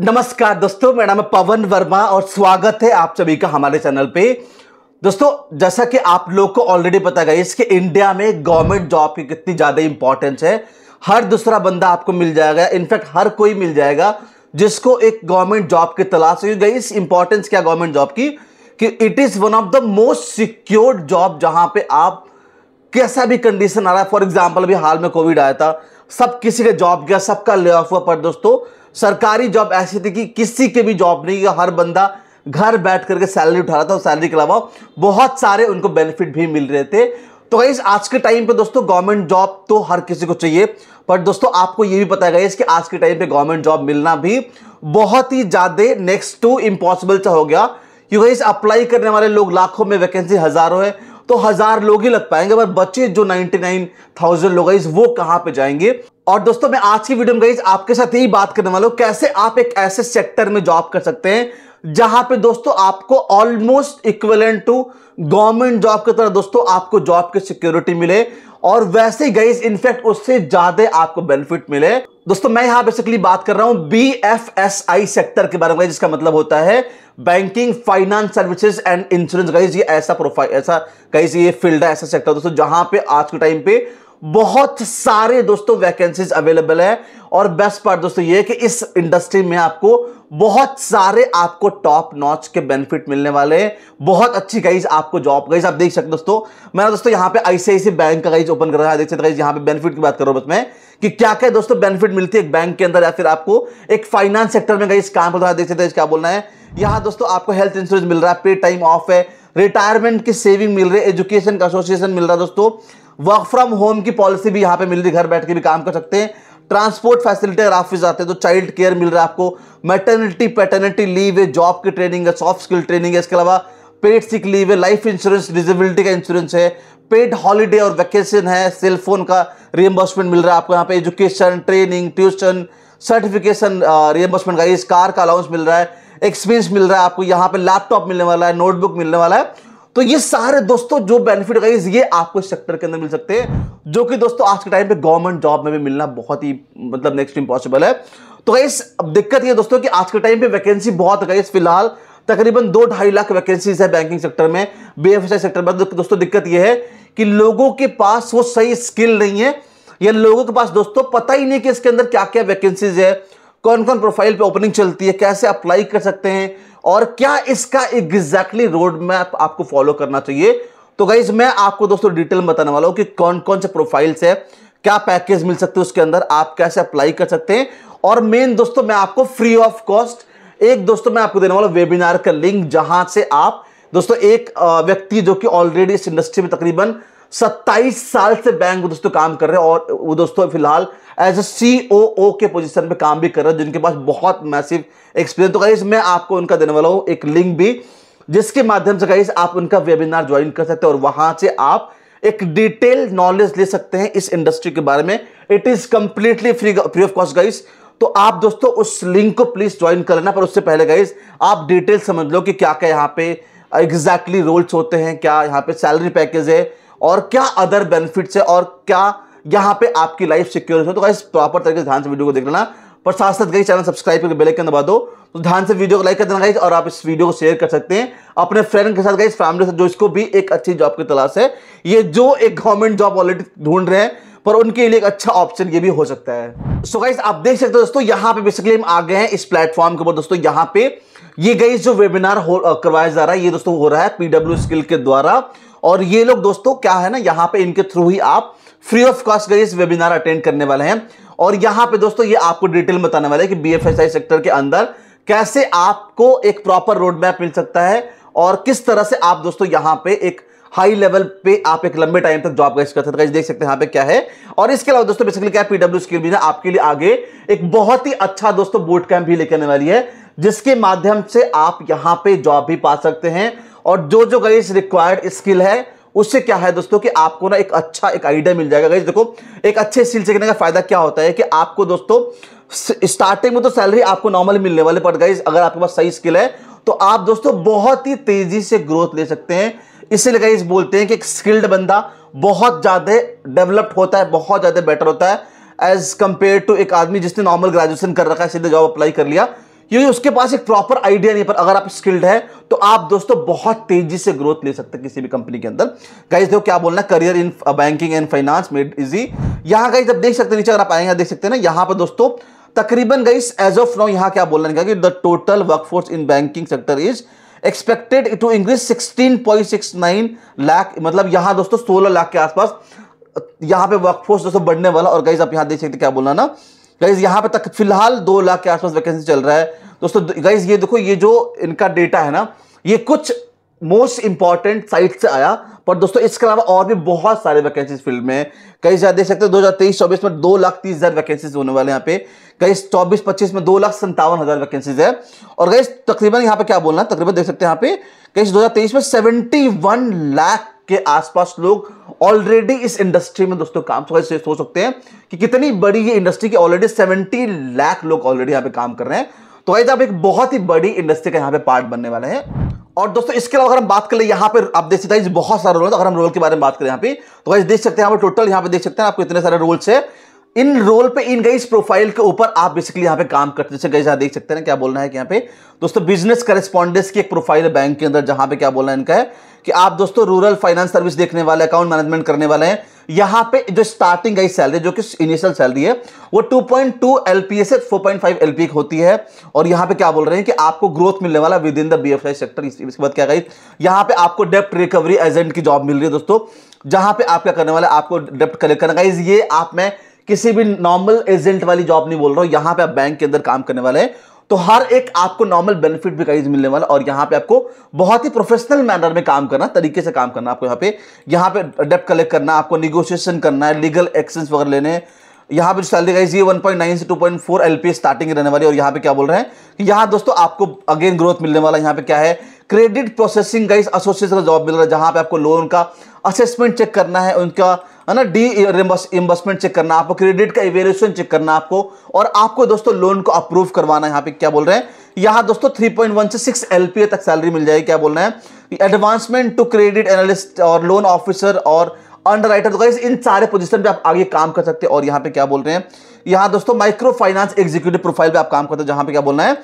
नमस्कार दोस्तों मेरा नाम है पवन वर्मा और स्वागत है आप सभी का हमारे चैनल पे दोस्तों जैसा कि आप लोग को ऑलरेडी पता गया इसके इंडिया में गवर्नमेंट जॉब की कितनी ज़्यादा इंपॉर्टेंस है हर दूसरा बंदा आपको मिल जाएगा इनफैक्ट हर कोई मिल जाएगा जिसको एक गवर्नमेंट जॉब की तलाश हुई गई इस इंपॉर्टेंस क्या गवर्नमेंट जॉब की कि it is one of the most secured job जहाँ पे आप कैसा भी कंडीशन आ रहा है फॉर एग्जाम्पल अभी हाल में कोविड आया था सब किसी के जॉब गया सबका ले ऑफ हुआ पर दोस्तों सरकारी जॉब ऐसी थी कि किसी के भी जॉब नहीं हर बंदा घर बैठ करके सैलरी उठा रहा था और सैलरी के अलावा बहुत सारे उनको बेनिफिट भी मिल रहे थे तो गाइज आज के टाइम पे दोस्तों गवर्नमेंट जॉब तो हर किसी को चाहिए पर दोस्तों आपको ये भी पता है कि आज के टाइम पे गवर्नमेंट जॉब मिलना भी बहुत ही ज़्यादा नेक्स्ट टू इम्पॉसिबल सा हो गया क्योंकि इस अप्लाई करने वाले लोग लाखों में वैकेंसी हज़ारों है तो हजार लोग ही लग पाएंगे पर बच्चे जो 99,000 लोग वो कहां पे जाएंगे और दोस्तों मैं आज की वीडियो में आपके साथ यही बात करने वाला हूं कैसे आप एक ऐसे सेक्टर में जॉब कर सकते हैं जहां पे दोस्तों आपको almost equivalent to government job की तरह दोस्तों आपको जॉब की सिक्योरिटी मिले और वैसे ही गई इनफैक्ट उससे ज्यादा आपको बेनिफिट मिले दोस्तों मैं यहां बेसिकली बात कर रहा हूं B F S I sector के बारे में जिसका मतलब होता है banking finance services and insurance guys ये ऐसा प्रोफाइल ऐसा गाइज ये फील्ड है ऐसा सेक्टर दोस्तों जहां पे आज के टाइम पे बहुत सारे दोस्तों वैकेंसीज अवेलेबल है और बेस्ट पार्ट दोस्तों ये कि इस इंडस्ट्री में आपको बहुत सारे आपको टॉप नॉच के बेनिफिट मिलने वाले हैं बहुत अच्छी गाइज आपको जॉब गाइज आप देख सकते दोस्तों मैंने दोस्तों यहां पे आईसीआईसी बैंक का गाइज ओपन कर रहा है देख सकते गाइज यहाँ पे बेनिफिट की बात करो बस मैं कि क्या क्या दोस्तों बेनिफिट मिलती है एक बैंक के अंदर या फिर आपको एक फाइनेंस सेक्टर में गाइज काम कर रहा है देख सकते हैं क्या बोलना है यहाँ दोस्तों आपको हेल्थ इंश्योरेंस मिल रहा है पे टाइम ऑफ है रिटायरमेंट की सेविंग मिल रही है एजुकेशन का एसोसिएशन मिल रहा है दोस्तों वर्क फ्रॉम होम की पॉलिसी भी यहाँ पे मिल रही घर बैठ के भी काम कर सकते हैं ट्रांसपोर्ट फैसिलिटी अगर ऑफिस आते हैं तो चाइल्ड केयर मिल रहा है आपको मैटर्निटी पैटर्निटी लीव है जॉब की ट्रेनिंग है सॉफ्ट स्किल ट्रेनिंग है इसके अलावा पेड सिक लीव है लाइफ इंश्योरेंस डिजेबिलिटी का इंश्योरेंस है पेड हॉलीडे और वैकेशन है सेलफोन का रियम्बर्समेंट मिल रहा है आपको यहाँ पे education training tuition certification reimbursement का इस कार का अलाउंस मिल रहा है एक्सपीरियंस मिल रहा है आपको यहाँ पे लैपटॉप मिलने वाला है नोटबुक मिलने वाला है तो ये सारे दोस्तों जो बेनिफिट गाइज ये आपको इस सेक्टर के अंदर मिल सकते हैं जो कि दोस्तों आज के टाइम पे गवर्नमेंट जॉब में भी मिलना बहुत ही मतलब नेक्स्ट इम्पॉसिबल है तो गाइस अब दिक्कत ये दोस्तों कि आज के टाइम पे वैकेंसी बहुत गाइस फिलहाल तकरीबन दो ढाई लाख वैकेंसीज है बैंकिंग सेक्टर में बी सेक्टर में तो दोस्तों दिक्कत ये है कि लोगों के पास वो सही स्किल नहीं है या लोगों के पास दोस्तों पता ही नहीं कि इसके अंदर क्या क्या वैकेंसीज है कौन कौन प्रोफाइल पर ओपनिंग चलती है कैसे अप्लाई कर सकते हैं और क्या इसका एग्जैक्टली रोड मैप आपको फॉलो करना चाहिए तो गाइज मैं आपको दोस्तों डिटेल में बताने वाला हूँ कि कौन कौन से प्रोफाइल्स है क्या पैकेज मिल सकते हैं उसके अंदर आप कैसे अप्लाई कर सकते हैं और मेन दोस्तों मैं आपको फ्री ऑफ कॉस्ट एक दोस्तों मैं आपको देने वाला वेबिनार का लिंक जहां से आप दोस्तों एक व्यक्ति जो कि ऑलरेडी इस इंडस्ट्री में तकरीबन सत्ताईस साल से बैंक में दोस्तों काम कर रहे हैं और वो दोस्तों फिलहाल एज ए सी के पोजीशन पे काम भी कर रहे हैं जिनके पास बहुत मैसिव एक्सपीरियंस तो कहीं मैं आपको उनका देने वाला हूँ एक लिंक भी जिसके माध्यम से कहीं आप उनका वेबिनार ज्वाइन कर सकते हैं और वहां से आप एक डिटेल नॉलेज ले सकते हैं इस इंडस्ट्री के बारे में it is completely free free of cost guys तो आप दोस्तों उस लिंक को प्लीज ज्वाइन कर लेना पर उससे पहले गाइस आप डिटेल समझ लो कि क्या क्या यहाँ पे एग्जैक्टली exactly रोल्स होते हैं क्या यहाँ पे सैलरी पैकेज है और क्या अदर बेनिफिट्स है और क्या यहाँ पे आपकी लाइफ सिक्योर है तो गाइस प्रॉपर तरीके से ध्यान से वीडियो को देख लेना पर साथ साथ गई चैनल सब्सक्राइब करके बेल आइकन दबा दो तो ध्यान से वीडियो को लाइक कर देना गाइस और आप इस वीडियो को शेयर कर सकते हैं अपने फ्रेंड के साथ गाइस फैमिली से जो इसको भी एक अच्छी जॉब की तलाश है ये जो एक गवर्नमेंट जॉब ऑलरेडी ढूंढ रहे हैं पर उनके लिए एक अच्छा ऑप्शन ये भी हो सकता है सो गाइस आप देख सकते हो दोस्तों यहाँ पे बेसिकली हम आ गए हैं इस प्लेटफॉर्म के ऊपर दोस्तों यहाँ पे ये गाइस जो वेबिनार करवाया जा रहा है ये दोस्तों हो रहा है पीडब्ल्यू स्किल के द्वारा और ये लोग दोस्तों क्या है ना यहाँ पे इनके थ्रू ही आप फ्री ऑफ कॉस्ट का इस वेबिनार अटेंड करने वाले हैं और यहाँ पे दोस्तों ये आपको डिटेल बताने वाले कि बी सेक्टर के अंदर कैसे आपको एक प्रॉपर रोड मैप मिल सकता है और किस तरह से आप दोस्तों यहाँ पे एक हाई लेवल पे आप एक लंबे टाइम तक जॉब कर सकते हैं देख सकते हैं यहाँ पे क्या है और इसके अलावा दोस्तों बेसिकली क्या है पीडब्ल्यू स्किल भी ना आपके लिए आगे एक बहुत ही अच्छा दोस्तों बोर्ड कैंप भी लेकर आने वाली है जिसके माध्यम से आप यहाँ पे जॉब भी पा सकते हैं और जो जो गई रिक्वायर्ड स्किल है उससे क्या है दोस्तों कि आपको ना एक अच्छा एक आइडिया मिल जाएगा देखो एक अच्छे स्किल सीखने का फायदा क्या होता है कि आपको दोस्तों स्टार्टिंग में तो सैलरी आपको नॉर्मल मिलने वाले पर गई अगर आपके पास सही स्किल है तो आप दोस्तों बहुत ही तेजी से ग्रोथ ले सकते हैं इसीलिए गई बोलते हैं कि एक स्किल्ड बंदा बहुत ज़्यादा डेवलप्ड होता है बहुत ज़्यादा बेटर होता है एज कंपेयर टू एक आदमी जिसने नॉर्मल ग्रेजुएशन कर रखा है सीधे जॉब अप्लाई कर लिया क्योंकि उसके पास एक प्रॉपर आइडिया नहीं पर अगर आप स्किल्ड है तो आप दोस्तों बहुत तेजी से ग्रोथ ले सकते हैं किसी भी कंपनी के अंदर गाइज देखो क्या बोलना career in banking and finance made easy यहाँ गाइज आप देख सकते हैं नीचे अगर आप आएंगे देख सकते हैं ना यहां पर दोस्तों तकरीबन गाइस एज ऑफ नाउ यहां क्या बोलना कि the total workforce in banking sector is expected to increase nine lakh मतलब यहां दोस्तों सोलह लाख के आसपास यहाँ पे वर्कफोर्स दोस्तों बढ़ने वाला और गाइज आप यहाँ देख सकते क्या बोलना ना गाइज यहाँ पे तक फिलहाल दो लाख के आसपास वैकेंसी चल रहा है दोस्तों गाइज ये देखो ये जो इनका डेटा है ना ये कुछ मोस्ट इंपॉर्टेंट साइट से आया पर दोस्तों इसके अलावा और भी बहुत सारे वैकेंसीज फील्ड में कई ज्यादा देख सकते हैं दो हज़ार तेईस चौबीस में दो लाख तीस हज़ार वैकेंसीज होने वाले यहाँ पे कई चौबीस पच्चीस में दो लाख संतावन हज़ार वैकेंसीज है और गई तकरीबन यहाँ पे क्या बोलना तकरीबन देख सकते हैं यहाँ पे कई दो हज़ार तेईस में सेवेंटी वन लाख के आसपास लोग ऑलरेडी इस इंडस्ट्री में दोस्तों काम सोच सो सकते हैं कि कितनी बड़ी ये इंडस्ट्री की ऑलरेडी सेवेंटी लाख लोग ऑलरेडी यहाँ पे काम कर रहे हैं तो वाइज आप एक बहुत ही बड़ी इंडस्ट्री का यहाँ पे पार्ट बनने वाले हैं और दोस्तों इसके अलावा अगर हम बात करें यहाँ पे आप देख सकते हैं बहुत सारे रोल है तो अगर हम रोल के बारे में बात करें यहाँ पे तो वैसे देख सकते हैं यहाँ टोटल यहाँ पे देख सकते हैं आपको इतने सारे रोल्स है इन रोल पे इन गई प्रोफाइल के ऊपर आप बेसिकली यहां पे काम करते हैं जैसे देख सकते हैं क्या बोलना है कि यहां पे दोस्तों बिजनेस करेस्पॉन्डेंस की एक प्रोफाइल है बैंक के अंदर जहां पे क्या बोलना है इनका है कि आप दोस्तों रूरल फाइनेंस सर्विस देखने वाले अकाउंट मैनेजमेंट करने वाले हैं यहां पे जो स्टार्टिंग गई सैलरी जो कि इनिशियल सैलरी है वो 2.2 पॉइंट टू से 4.5 एलपीए होती है और यहां पे क्या बोल रहे हैं कि आपको ग्रोथ मिलने वाला within the BFSI sector इसके बाद क्या गई यहां पे आपको डेप्ट रिकवरी एजेंट की जॉब मिल रही है दोस्तों जहां पे आप क्या करने वाले आपको डेप्ट कलेक्ट करना गाइज ये आप मैं किसी भी नॉर्मल एजेंट वाली जॉब नहीं बोल रहा हूं यहां पे आप बैंक के अंदर काम करने वाले हैं तो हर एक आपको नॉर्मल बेनिफिट भी कहीं मिलने वाला और यहाँ पे आपको बहुत ही प्रोफेशनल मैनर में काम करना तरीके से काम करना आपको यहाँ पे यहाँ पे डेप्ट कलेक्ट करना आपको निगोशिएशन करना है लीगल एक्सेंस वगैरह लेने यहाँ पर सैलरी गाइज ये 1.9 से एल पी स्टार्टिंग रहने वाली और यहाँ पे क्या बोल रहे हैं कि यहाँ दोस्तों आपको अगेन ग्रोथ मिलने वाला यहाँ पे क्या है क्रेडिट प्रोसेसिंग गाइज एसोसिएशन का जॉब मिल रहा है जहां पे आपको लोन का असेसमेंट चेक करना है उनका है ना डी इन्वेस्टमेंट चेक करना आपको क्रेडिट का इवेल्यूशन चेक करना आपको और आपको दोस्तों लोन को अप्रूव करवाना है यहाँ पे क्या बोल रहे हैं यहाँ दोस्तों 3.1 से 6 ए तक सैलरी मिल जाएगी क्या बोल रहे हैं एडवांसमेंट टू क्रेडिट एनालिस्ट और लोन ऑफिसर और अंडर राइटर तो इन सारे पोजिशन पर आप आगे काम कर सकते हैं और यहाँ पे क्या बोल रहे हैं यहाँ दोस्तों माइक्रो फाइनेंस एग्जीक्यूटिव प्रोफाइल पर आप काम करते हैं जहाँ पे क्या बोलना है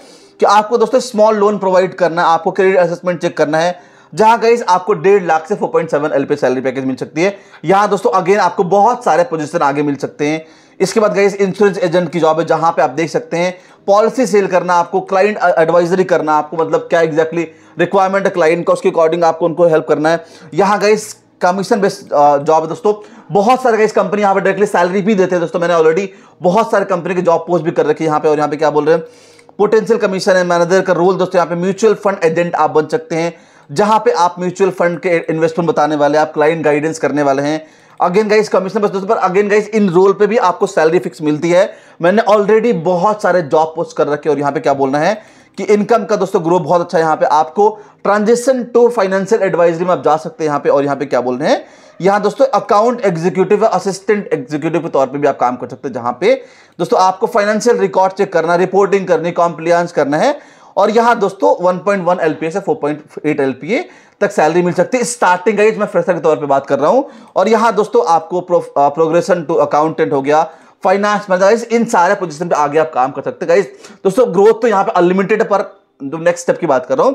कि आपको दोस्तों स्मॉल लोन प्रोवाइड करना है आपको क्रेडिट असेसमेंट चेक करना है जहां गाइस आपको डेढ़ लाख से 4.7 एलपी सैलरी पैकेज मिल सकती है यहां दोस्तों अगेन आपको बहुत सारे पोजीशन आगे मिल सकते हैं इसके बाद गई इंश्योरेंस एजेंट की जॉब है जहां पे आप देख सकते हैं पॉलिसी सेल करना आपको क्लाइंट एडवाइजरी करना आपको मतलब क्या एग्जैक्टली रिक्वायरमेंट है क्लाइंट का उसके अकॉर्डिंग आपको उनको हेल्प करना है यहाँ गई कमीशन बेस्ड जॉब है दोस्तों बहुत सारे गई कंपनी यहाँ पर डायरेक्टली सैलरी भी देते हैं दोस्तों मैंने ऑलरेडी बहुत सारे कंपनी के जॉब पोस्ट भी कर रखी है यहाँ पे और यहाँ पे क्या बोल रहे हैं पोटेंशियल कमीशन है मैनेजर का रोल दोस्तों यहाँ पे म्यूचुअल फंड एजेंट आप बन सकते हैं जहां पे आप म्यूचुअल फंड के इन्वेस्टमेंट बताने वाले आप क्लाइंट गाइडेंस करने वाले हैं अगेन गाइस कमिश्नर बस दोस्तों पर अगेन गाइस इन रोल पे भी आपको सैलरी फिक्स मिलती है मैंने ऑलरेडी बहुत सारे जॉब पोस्ट कर रखे और यहाँ पे क्या बोलना है कि इनकम का दोस्तों ग्रोथ बहुत अच्छा है यहाँ पे आपको ट्रांजेक्शन टू फाइनेंशियल एडवाइजरी में आप जा सकते हैं यहाँ पे और यहाँ पे क्या बोल रहे हैं यहाँ दोस्तों अकाउंट एग्जीक्यूटिव असिस्टेंट एग्जीक्यूटिव के तौर पे भी आप काम कर सकते हैं जहाँ पे दोस्तों आपको फाइनेंशियल रिकॉर्ड चेक करना रिपोर्टिंग करनी कॉम्प्लियंस करना है और यहां दोस्तों 1.1 एलपीए से 4.8 पॉइंट तक सैलरी मिल सकती है स्टार्टिंग एज मैं फ्रेशर के तौर पे बात कर रहा हूं और यहां दोस्तों आपको प्रोग्रेशन टू अकाउंटेंट हो गया फाइनेंस मैनेजर इन सारे पोजिशन पे आगे आप काम कर सकते हैं गाइज दोस्तों ग्रोथ तो यहाँ पे अनलिमिटेड पर नेक्स्ट स्टेप की बात कर रहा हूं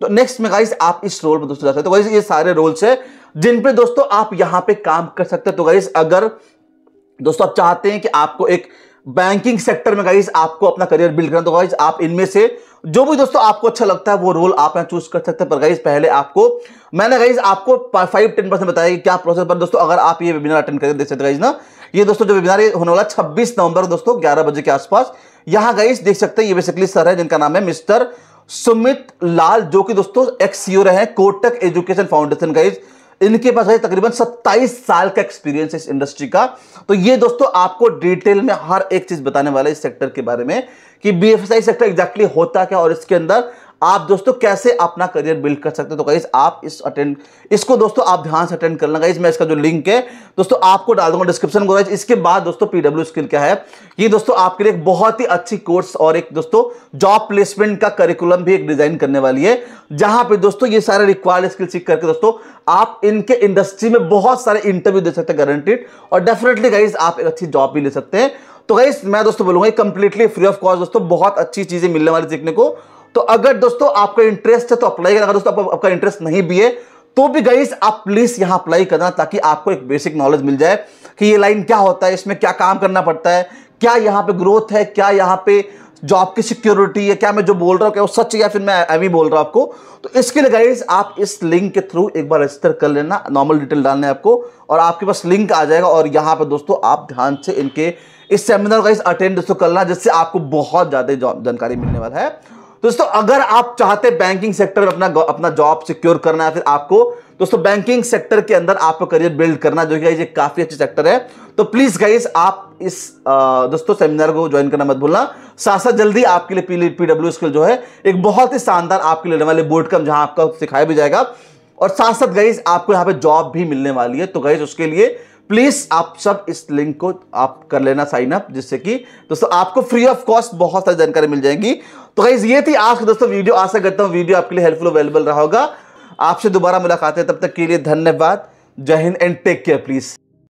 तो नेक्स्ट में गाइस आप इस रोल पर दोस्तों जा सकते हो तो ये सारे रोल्स है जिन पे दोस्तों आप यहां पे काम कर सकते हो तो गाइस अगर दोस्तों आप चाहते हैं कि आपको एक बैंकिंग सेक्टर में गाइज आपको अपना करियर बिल्ड करना तो गाइस आप इनमें से जो भी दोस्तों आपको अच्छा लगता है वो रोल आप यहाँ चूज कर सकते हैं पर गाइज पहले आपको मैंने गाइज आपको फाइव टेन परसेंट बताया कि क्या प्रोसेस पर दोस्तों अगर आप ये वेबिनार अटेंड करें देख सकते गाइज ना ये दोस्तों जो वेबिनार होने वाला छब्बीस नवंबर दोस्तों ग्यारह बजे के आसपास यहाँ गाइज देख सकते हैं ये बेसिकली सर है जिनका नाम है मिस्टर सुमित लाल जो कि दोस्तों एक्स सीओ e रहे हैं कोटक एजुकेशन फाउंडेशन गाइज इनके पास है तकरीबन 27 साल का एक्सपीरियंस इस इंडस्ट्री का तो ये दोस्तों आपको डिटेल में हर एक चीज बताने वाला है इस सेक्टर के बारे में कि बीएफएसआई सेक्टर एग्जैक्टली exactly होता क्या और इसके अंदर आप दोस्तों कैसे अपना करियर बिल्ड कर सकते हो तो गाइज आप इस अटेंड इसको दोस्तों आप ध्यान से अटेंड करना गाइज मैं इसका जो लिंक है दोस्तों आपको डाल दूंगा डिस्क्रिप्शन में इसके बाद दोस्तों पीडब्ल्यू स्किल क्या है ये दोस्तों आपके लिए एक बहुत ही अच्छी कोर्स और एक दोस्तों जॉब प्लेसमेंट का करिकुलम भी एक डिजाइन करने वाली है जहां पर दोस्तों ये सारे रिक्वायर्ड स्किल सीख करके दोस्तों आप इनके इंडस्ट्री में बहुत सारे इंटरव्यू दे सकते हैं गारंटेड और डेफिनेटली गाइज आप एक अच्छी जॉब भी ले सकते हैं तो गाइज मैं दोस्तों बोलूंगा कंप्लीटली फ्री ऑफ कॉस्ट दोस्तों बहुत अच्छी चीजें मिलने वाली सीखने को तो अगर दोस्तों आपका इंटरेस्ट है तो अप्लाई करना दोस्तों आपका इंटरेस्ट नहीं भी है तो भी गाइस आप प्लीज यहां अप्लाई करना ताकि आपको एक बेसिक नॉलेज मिल जाए कि ये लाइन क्या होता है इसमें क्या काम करना पड़ता है क्या यहाँ पे ग्रोथ है क्या यहाँ पे जॉब की सिक्योरिटी है क्या मैं जो बोल रहा हूँ क्या वो सच या फिर मैं अभी बोल रहा हूं आपको तो इसके लिए गाइस आप इस लिंक के थ्रू एक बार रजिस्टर कर लेना नॉर्मल डिटेल डालना है आपको और आपके पास लिंक आ जाएगा और यहाँ पर दोस्तों आप ध्यान से इनके इस सेमिनार का इस अटेंड दोस्तों करना जिससे आपको बहुत ज़्यादा जानकारी मिलने वाला है दोस्तों अगर आप चाहते बैंकिंग सेक्टर में अपना अपना जॉब सिक्योर करना है फिर आपको दोस्तों बैंकिंग सेक्टर के अंदर आपको करियर बिल्ड करना जो कि काफी अच्छी सेक्टर है तो प्लीज गाइज आप इस दोस्तों सेमिनार को ज्वाइन करना मत भूलना साथ साथ जल्दी आपके लिए पीडब्ल्यू स्किल e, जो है एक बहुत ही शानदार आपके लिए वाले बोर्ड कम जहां आपका सिखाया भी जाएगा और साथ साथ गाइज आपको यहाँ पे जॉब भी मिलने वाली है तो गाइज उसके लिए प्लीज आप सब इस लिंक को आप कर लेना साइन अप जिससे कि दोस्तों आपको फ्री ऑफ कॉस्ट बहुत सारी जानकारी मिल जाएगी तो गाइज ये थी आज दोस्तों वीडियो आशा करता हूँ वीडियो आपके लिए हेल्पफुल अवेलेबल रहा होगा आपसे दोबारा मुलाकात है तब तक के लिए धन्यवाद जय हिंद एंड टेक केयर प्लीज